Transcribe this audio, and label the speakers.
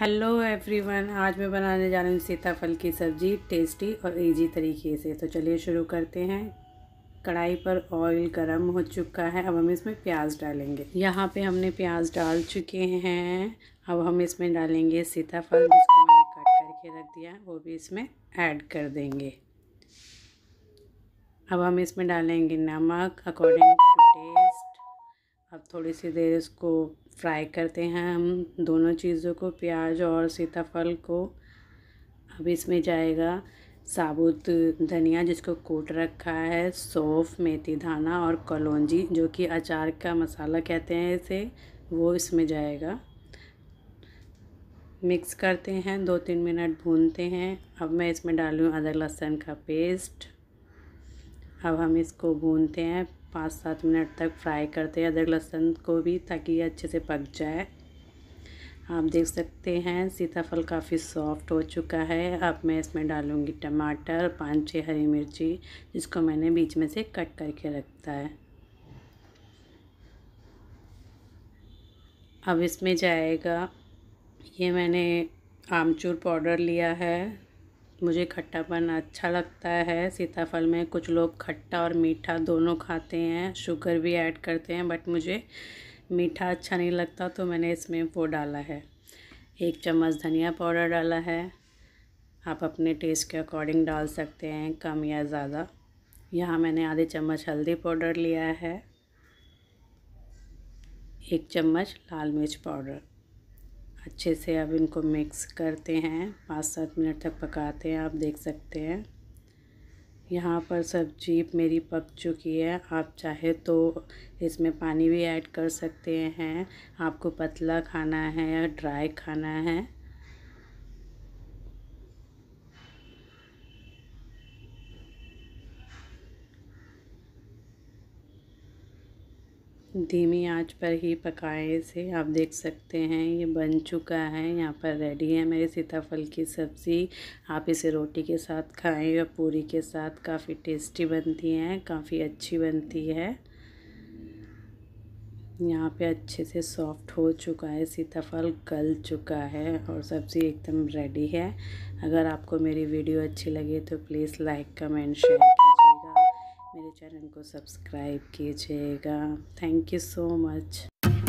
Speaker 1: hello everyone आज मैं बनाने जा रही हूँ सीताफल की सब्ज़ी टेस्टी और इजी तरीके से तो चलिए शुरू करते हैं कढ़ाई पर ऑयल गर्म हो चुका है अब हम इसमें प्याज डालेंगे यहाँ पे हमने प्याज डाल चुके हैं अब हम इसमें डालेंगे सीताफल जिसको मैंने कट करके रख दिया वो भी इसमें ऐड कर देंगे अब हम इसमें डालेंगे नमक अकॉर्डिंग थोड़ी सी देर इसको फ्राई करते हैं हम दोनों चीज़ों को प्याज और सीताफल को अब इसमें जाएगा साबुत धनिया जिसको कूट रखा है सौफ मेथी दाना और कलौजी जो कि अचार का मसाला कहते हैं इसे वो इसमें जाएगा मिक्स करते हैं दो तीन मिनट भूनते हैं अब मैं इसमें डालूँ अदरक लहसुन का पेस्ट अब हम इसको भूनते हैं पाँच सात मिनट तक फ्राई करते हैं अदरक लहसुन को भी ताकि ये अच्छे से पक जाए आप देख सकते हैं सीताफल काफ़ी सॉफ्ट हो चुका है अब मैं इसमें डालूँगी टमाटर पाँच छः हरी मिर्ची जिसको मैंने बीच में से कट करके रखता है अब इसमें जाएगा ये मैंने आमचूर पाउडर लिया है मुझे खट्टापन अच्छा लगता है सीताफल में कुछ लोग खट्टा और मीठा दोनों खाते हैं शुगर भी ऐड करते हैं बट मुझे मीठा अच्छा नहीं लगता तो मैंने इसमें वो डाला है एक चम्मच धनिया पाउडर डाला है आप अपने टेस्ट के अकॉर्डिंग डाल सकते हैं कम या ज़्यादा यहाँ मैंने आधे चम्मच हल्दी पाउडर लिया है एक चम्मच लाल मिर्च पाउडर अच्छे से अब इनको मिक्स करते हैं पाँच सात मिनट तक पकाते हैं आप देख सकते हैं यहाँ पर सब्जी मेरी पक चुकी है आप चाहे तो इसमें पानी भी ऐड कर सकते हैं आपको पतला खाना है या ड्राई खाना है धीमी आंच पर ही पकाए इसे आप देख सकते हैं ये बन चुका है यहाँ पर रेडी है मेरी सीताफल की सब्ज़ी आप इसे रोटी के साथ खाएं या पूरी के साथ काफ़ी टेस्टी बनती है काफ़ी अच्छी बनती है यहाँ पे अच्छे से सॉफ्ट हो चुका है सीताफल गल चुका है और सब्ज़ी एकदम रेडी है अगर आपको मेरी वीडियो अच्छी लगे तो प्लीज़ लाइक कमेंट शेयर कीजिए मेरे चैनल को सब्सक्राइब कीजिएगा थैंक यू सो मच